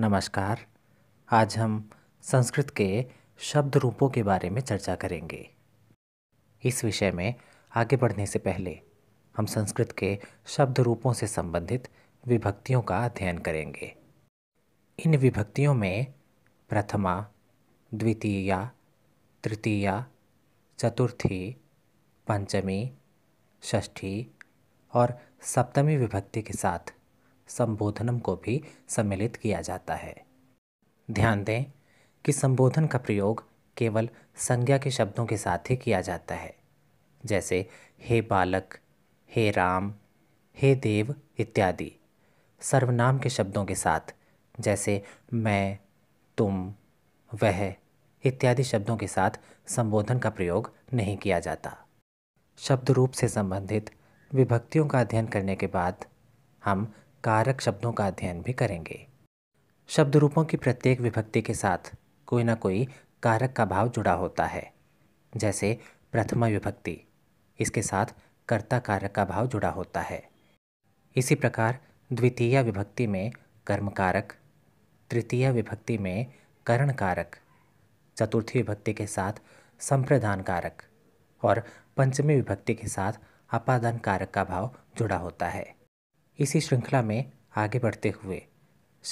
नमस्कार आज हम संस्कृत के शब्द रूपों के बारे में चर्चा करेंगे इस विषय में आगे बढ़ने से पहले हम संस्कृत के शब्द रूपों से संबंधित विभक्तियों का अध्ययन करेंगे इन विभक्तियों में प्रथमा द्वितीया तृतीया चतुर्थी पंचमी षष्ठी और सप्तमी विभक्ति के साथ संबोधनम को भी सम्मिलित किया जाता है ध्यान दें कि संबोधन का प्रयोग केवल संज्ञा के शब्दों के साथ ही किया जाता है जैसे हे बालक हे राम हे देव इत्यादि सर्वनाम के शब्दों के साथ जैसे मैं तुम वह इत्यादि शब्दों के साथ संबोधन का प्रयोग नहीं किया जाता शब्द रूप से संबंधित विभक्तियों का अध्ययन करने के बाद हम कारक शब्दों का अध्ययन भी करेंगे शब्द रूपों की प्रत्येक विभक्ति के साथ कोई ना कोई कारक का भाव जुड़ा होता है जैसे प्रथमा विभक्ति इसके साथ कर्ता कारक का भाव जुड़ा होता है इसी प्रकार द्वितीय विभक्ति में कर्म कारक तृतीय विभक्ति में करण कारक चतुर्थी विभक्ति के साथ संप्रदान कारक और पंचमी विभक्ति के साथ अपादान कारक का भाव जुड़ा होता है इसी श्रृंखला में आगे बढ़ते हुए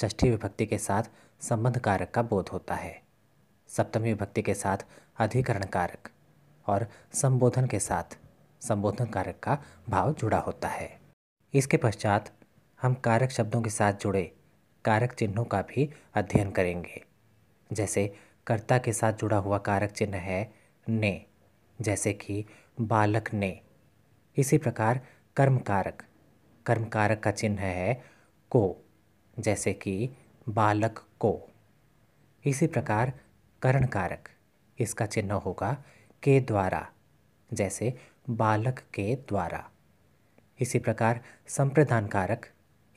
षष्ठी विभक्ति के साथ संबंध कारक का बोध होता है सप्तमी विभक्ति के साथ अधिकरण कारक और संबोधन के साथ संबोधन कारक का भाव जुड़ा होता है इसके पश्चात हम कारक शब्दों के साथ जुड़े कारक चिन्हों का भी अध्ययन करेंगे जैसे कर्ता के साथ जुड़ा हुआ कारक चिन्ह है ने जैसे कि बालक ने इसी प्रकार कर्म कारक कर्म कारक का चिन्ह है को जैसे कि बालक को इसी प्रकार करण कारक इसका चिन्ह होगा के द्वारा जैसे बालक के द्वारा इसी प्रकार संप्रदान कारक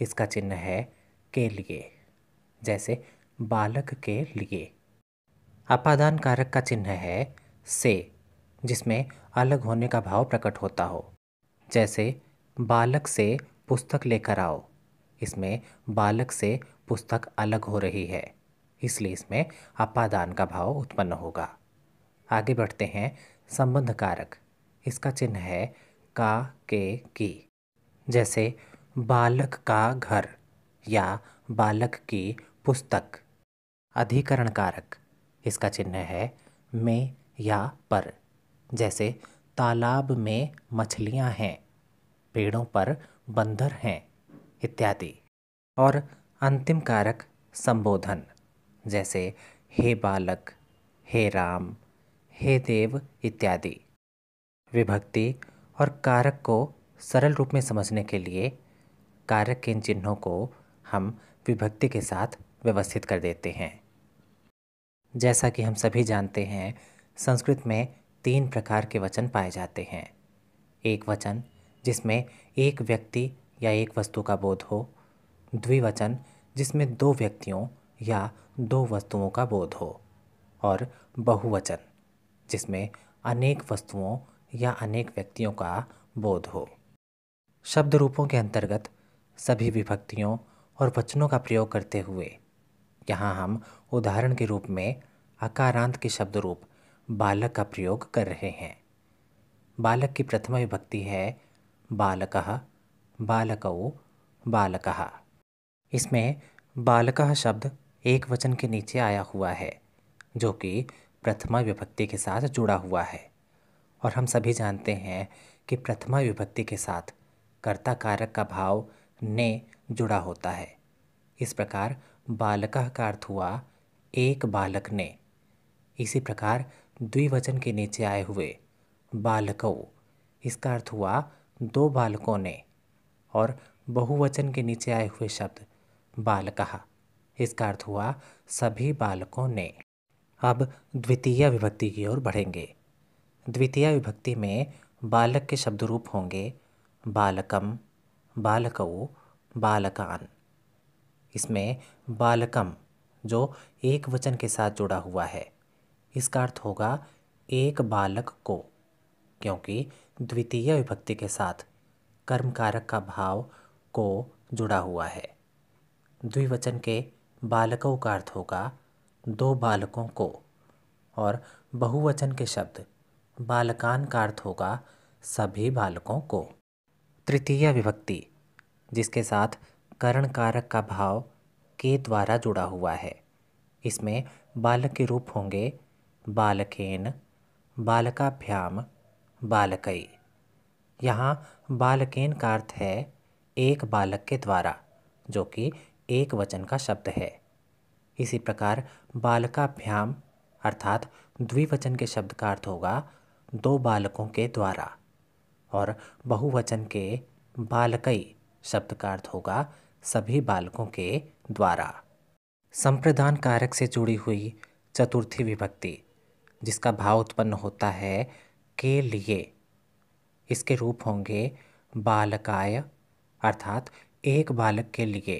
इसका चिन्ह है के लिए जैसे बालक के लिए अपादान कारक का चिन्ह है से जिसमें अलग होने का भाव प्रकट होता हो जैसे बालक से पुस्तक लेकर आओ इसमें बालक से पुस्तक अलग हो रही है इसलिए इसमें अपादान का भाव उत्पन्न होगा आगे बढ़ते हैं संबंध कारक इसका चिन्ह है का के की जैसे बालक का घर या बालक की पुस्तक अधिकरण कारक इसका चिन्ह है में या पर जैसे तालाब में मछलियां हैं पेड़ों पर बंदर हैं इत्यादि और अंतिम कारक संबोधन जैसे हे बालक हे राम हे देव इत्यादि विभक्ति और कारक को सरल रूप में समझने के लिए कारक के इन चिन्हों को हम विभक्ति के साथ व्यवस्थित कर देते हैं जैसा कि हम सभी जानते हैं संस्कृत में तीन प्रकार के वचन पाए जाते हैं एक वचन जिसमें एक व्यक्ति या एक वस्तु का बोध हो द्विवचन जिसमें दो व्यक्तियों या दो वस्तुओं का बोध हो और बहुवचन जिसमें अनेक वस्तुओं या अनेक व्यक्तियों का बोध हो शब्द रूपों के अंतर्गत सभी विभक्तियों और वचनों का प्रयोग करते हुए यहाँ हम उदाहरण के रूप में अकारांत के शब्द रूप बालक का प्रयोग कर रहे हैं बालक की प्रथमा विभक्ति है बालक बालको बालक इसमें बालक शब्द एक वचन के नीचे आया हुआ है जो कि प्रथमा विभक्ति के साथ जुड़ा हुआ है और हम सभी जानते हैं कि प्रथमा विभक्ति के साथ कर्ता कारक का भाव ने जुड़ा होता है इस प्रकार बालक का अर्थ हुआ एक बालक ने इसी प्रकार द्विवचन के नीचे आए हुए बालकौ इसका अर्थ हुआ दो बालकों ने और बहुवचन के नीचे आए हुए शब्द बाल कहा इसका अर्थ हुआ सभी बालकों ने अब द्वितीय विभक्ति की ओर बढ़ेंगे द्वितीय विभक्ति में बालक के शब्द रूप होंगे बालकम बालकऊ बालकान इसमें बालकम जो एक वचन के साथ जुड़ा हुआ है इसका अर्थ होगा एक बालक को क्योंकि द्वितीय विभक्ति के साथ कर्म कारक का भाव को जुड़ा हुआ है द्विवचन के बालकों का अर्थ होगा दो बालकों को और बहुवचन के शब्द बालकान का अर्थ होगा सभी बालकों को तृतीय विभक्ति जिसके साथ करण कारक का भाव के द्वारा जुड़ा हुआ है इसमें बालक के रूप होंगे बालकेन बालकाभ्याम बालकई यहाँ बालकेन का अर्थ है एक बालक के द्वारा जो कि एक वचन का शब्द है इसी प्रकार बालकाभ्याम अर्थात द्विवचन के शब्द का अर्थ होगा दो बालकों के द्वारा और बहुवचन के बालकई शब्द का अर्थ होगा सभी बालकों के द्वारा संप्रदान कारक से जुड़ी हुई चतुर्थी विभक्ति जिसका भाव उत्पन्न होता है के लिए इसके रूप होंगे बालकाय अर्थात एक बालक के लिए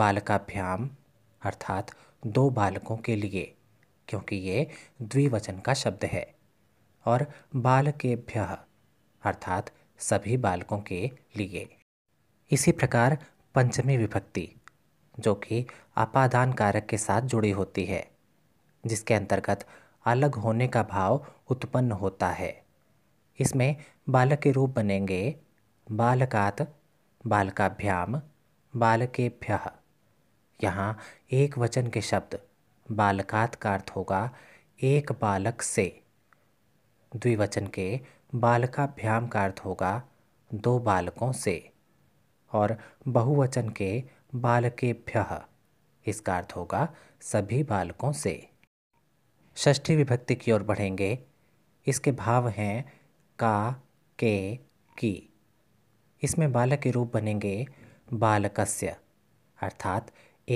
बालकाभ्याम अर्थात दो बालकों के लिए क्योंकि ये द्विवचन का शब्द है और बालकेभ्य अर्थात सभी बालकों के लिए इसी प्रकार पंचमी विभक्ति जो कि आपादान कारक के साथ जुड़ी होती है जिसके अंतर्गत अलग होने का भाव उत्पन्न होता है इसमें बालक के रूप बनेंगे बालकात बालकाभ्याम बालकेभ्य यहाँ एक वचन के शब्द बालकात का अर्थ होगा एक बालक से द्विवचन के बालकाभ्याम का अर्थ होगा दो बालकों से और बहुवचन के बालकेभ्य इसका अर्थ होगा सभी बालकों से षष्ठी विभक्ति की ओर बढ़ेंगे इसके भाव हैं का के की इसमें बालक के रूप बनेंगे बालकस्य अर्थात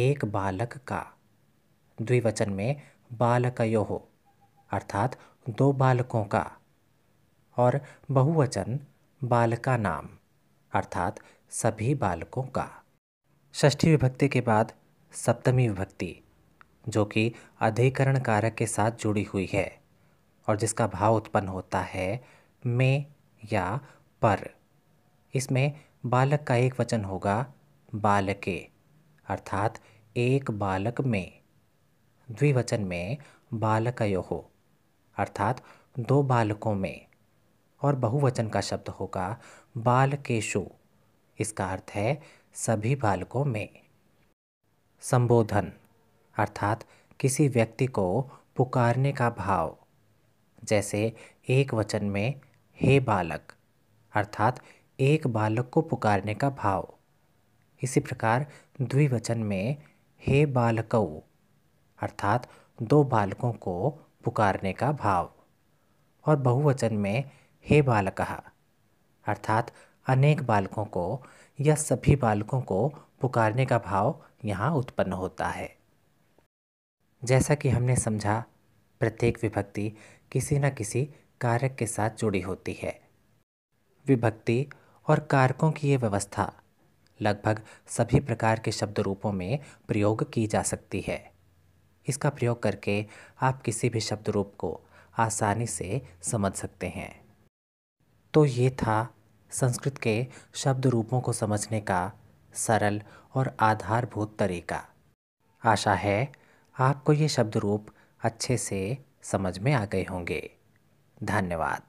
एक बालक का द्विवचन में बालकयो हो अर्थात दो बालकों का और बहुवचन बालका नाम अर्थात सभी बालकों का षष्ठी विभक्ति के बाद सप्तमी विभक्ति जो कि अधिकरण कारक के साथ जुड़ी हुई है और जिसका भाव उत्पन्न होता है में या पर इसमें बालक का एक वचन होगा बालके अर्थात एक बालक में द्विवचन में बालकयो अर्थात दो बालकों में और बहुवचन का शब्द होगा बालकेशु इसका अर्थ है सभी बालकों में संबोधन अर्थात किसी व्यक्ति को पुकारने का भाव जैसे एक वचन में हे बालक अर्थात एक बालक को पुकारने का भाव इसी प्रकार द्विवचन में हे बालकऊ अर्थात दो बालकों को पुकारने का भाव और बहुवचन में हे बालक अर्थात अनेक बालकों को या सभी बालकों को पुकारने का भाव यहाँ उत्पन्न होता है जैसा कि हमने समझा प्रत्येक विभक्ति किसी न किसी कारक के साथ जुड़ी होती है विभक्ति और कारकों की ये व्यवस्था लगभग सभी प्रकार के शब्द रूपों में प्रयोग की जा सकती है इसका प्रयोग करके आप किसी भी शब्द रूप को आसानी से समझ सकते हैं तो ये था संस्कृत के शब्द रूपों को समझने का सरल और आधारभूत तरीका आशा है आपको ये शब्द रूप अच्छे से समझ में आ गए होंगे धन्यवाद